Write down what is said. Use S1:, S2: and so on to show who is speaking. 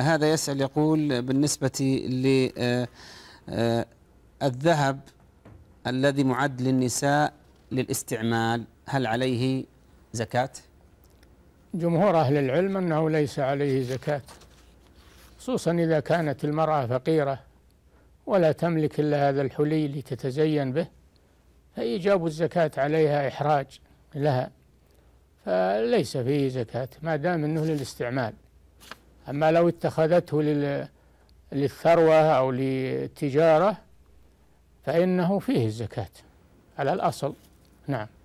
S1: هذا
S2: يسأل يقول بالنسبة للذهب آه، آه، الذي معد للنساء للاستعمال هل عليه زكاة؟
S3: جمهور أهل العلم أنه ليس عليه زكاة خصوصا إذا كانت المرأة فقيرة ولا تملك إلا هذا الحلي لتتزين به فإيجاب الزكاة عليها إحراج لها فليس فيه زكاة ما دام أنه للاستعمال أما لو اتخذته للثروة أو للتجارة فإنه فيه الزكاة على الأصل نعم